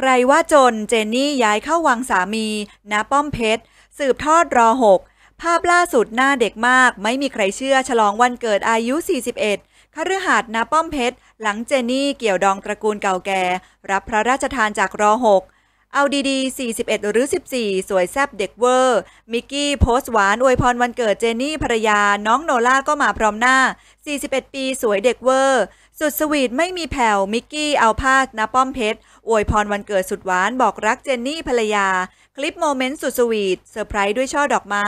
ใครว่าจนเจนนี่ย้ายเข้าวังสามีนาป้อมเพชรสืบทอดรอหกภาพล่าสุดหน้าเด็กมากไม่มีใครเชื่อฉลองวันเกิดอายุ 41คฤหาสน์ณาป้อมเพชรหลังเจนนี่เกี่ยวดองตระกูลเก่าแก่ รับพระราชทานจากรอหกเอาดีๆ41 หรือ 14 สวยแซบเด็กเวอร์ มิกกี้โพสต์หวานอวยพรวันเกิดเจนนี่ภรรยา น้องโนล่าก็มาพร้อมหน้า 41 ปี สวยเด็กเวอร์ สุดสวีทไม่มีแผ่ว มิกกี้เอาพาดนะป้อมเพชร อวยพรวันเกิดสุดหวานบอกรักเจนนี่ภรรยา คลิปโมเมนต์สุดสวีทเซอร์ไพรส์ด้วยช่อดอกไม้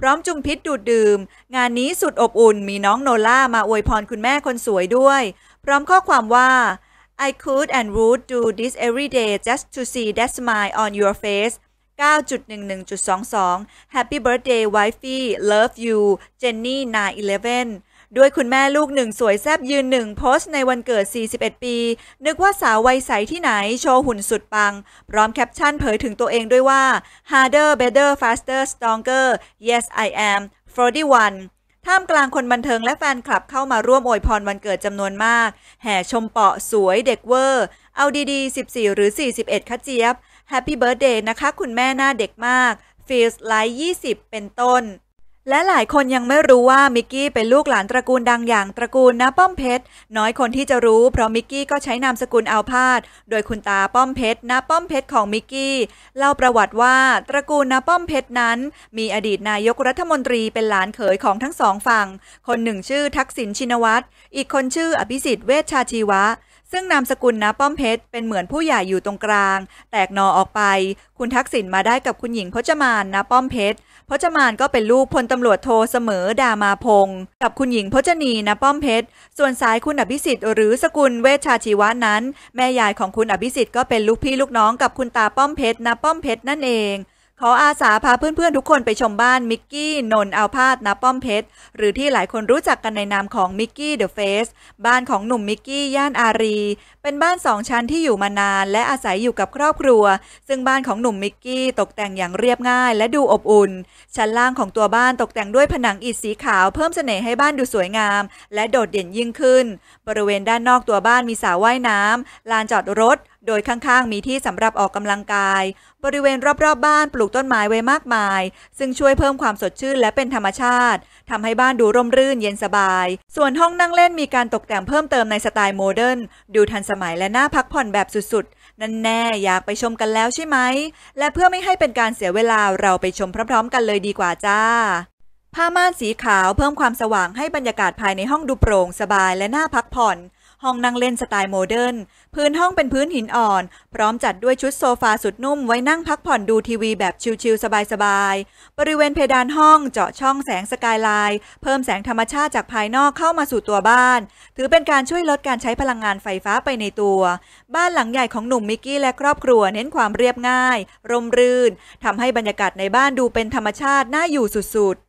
พร้อมจุมพิษดูดดื่ม งานนี้สุดอบอุ่นมีน้องโนล่ามาอวยพรคุณแม่คนสวยด้วย พร้อมข้อความว่า I could and would do this every day just to see that smile on your face 9.11.22 Happy birthday wifey love you Jenny 911ด้วยคุณแม่ลูกหนึ่งสวยแซบยืนหนึ่งโพสต์ในวันเกิด 41 ปี นึกว่าสาววัยใสที่ไหนโชว์หุ่นสุดปัง พร้อมแคปชั่นเผยถึงตัวเองด้วยว่า harder better faster stronger yes I am 41ท่ามกลางคนบันเทิงและแฟนคลับเข้ามาร่วมอวยพรวันเกิดจำนวนมาก แห่ชมเปาะสวยเด็กเวอร์ เอาดีๆ 14 หรือ 41คะเจี๊ยบแฮปปี้เบิร์ดเดย์นะคะคุณแม่หน้าเด็กมากฟีลส์ไลท์20 เป็นต้นและหลายคนยังไม่รู้ว่า มิกกี้ เป็นลูกหลานตระกูลดังอย่างตระกูลนาป้อมเพชรน้อยคนที่จะรู้ เพราะมิกกี้ก็ใช้นามสกุลอาพาดโดยคุณตาป้อมเพชรนาป้อมเพชรของมิกกี้ เล่าประวัติว่าตระกูลนาป้อมเพชรนั้น มีอดีตนายกรัฐมนตรีเป็นหลานเขยของทั้งสองฝั่ง คนหนึ่งชื่อทักษิณชินวัตรอีกคนชื่ออภิสิทธิ์เวชชาชีวะซึ่งนามสกุลนาป้อมเพชรเป็นเหมือนผู้ใหญ่อยู่ตรงกลาง แตกนอออกไป คุณทักษิณมาได้กับคุณหญิงพจมานนาป้อมเพชรพจมานก็เป็นลูกพลตำรวจโทเสมอดามาพงศ์กับคุณหญิงพจนีนาป้อมเพชรส่วนสายคุณอภิสิทธิ์หรือสกุลเวชชาชีวะนั้น แม่ยายของคุณอภิสิทธิ์ก็เป็นลูกพี่ลูกน้องกับคุณตาป้อมเพชรนาป้อมเพชรนั่นเองขออาสาพาเพื่อนๆทุกคนไปชมบ้านมิกกี้นนเอาพาดนาป้อมเพชร หรือที่หลายคนรู้จักกันในนามของมิกกี้เดอะเฟสบ้านของหนุ่มมิกกี้ย่านอารี เป็นบ้านสองชั้นที่อยู่มานาน และอาศัยอยู่กับครอบครัว ซึ่งบ้านของหนุ่มมิกกี้ตกแต่งอย่างเรียบง่ายและดูอบอุ่น ชั้นล่างของตัวบ้านตกแต่งด้วยผนังอิฐสีขาวเพิ่มเสน่ห์ให้บ้านดูสวยงามและโดดเด่นยิ่งขึ้น บริเวณด้านนอกตัวบ้านมีสระว่ายน้ำลานจอดรถโดยข้างๆ มีที่สำหรับออกกำลังกาย บริเวณรอบๆบบ้านปลูกต้นไม้ไว้มากมาย ซึ่งช่วยเพิ่มความสดชื่นและเป็นธรรมชาติทำให้บ้านดูร่มรื่นเย็นสบาย ส่วนห้องนั่งเล่นมีการตกแต่งเพิ่มเติมในสไตล์โมเดิร์นดูทันสมัยและน่าพักผ่อนแบบสุดๆ นั่นแน่อยากไปชมกันแล้วใช่ไหมและเพื่อไม่ให้เป็นการเสียเวลาเราไปชมพร้อมๆ กันเลยดีกว่าจ้าผ้าม่านสีขาวเพิ่มความสว่างให้บรรยากาศภายในห้องดูโปร่งสบายและน่าพักผ่อนห้องนั่งเล่นสไตล์โมเดิร์น พื้นห้องเป็นพื้นหินอ่อน พร้อมจัดด้วยชุดโซฟาสุดนุ่มไว้นั่งพักผ่อนดูทีวีแบบชิลๆสบายๆ บริเวณเพดานห้องเจาะช่องแสงสกายไลน์เพิ่มแสงธรรมชาติจากภายนอกเข้ามาสู่ตัวบ้าน ถือเป็นการช่วยลดการใช้พลังงานไฟฟ้าไปในตัว บ้านหลังใหญ่ของหนุ่มมิกกี้และครอบครัวเน้นความเรียบง่ายร่มรื่นทำให้บรรยากาศในบ้านดูเป็นธรรมชาติน่าอยู่สุด ๆ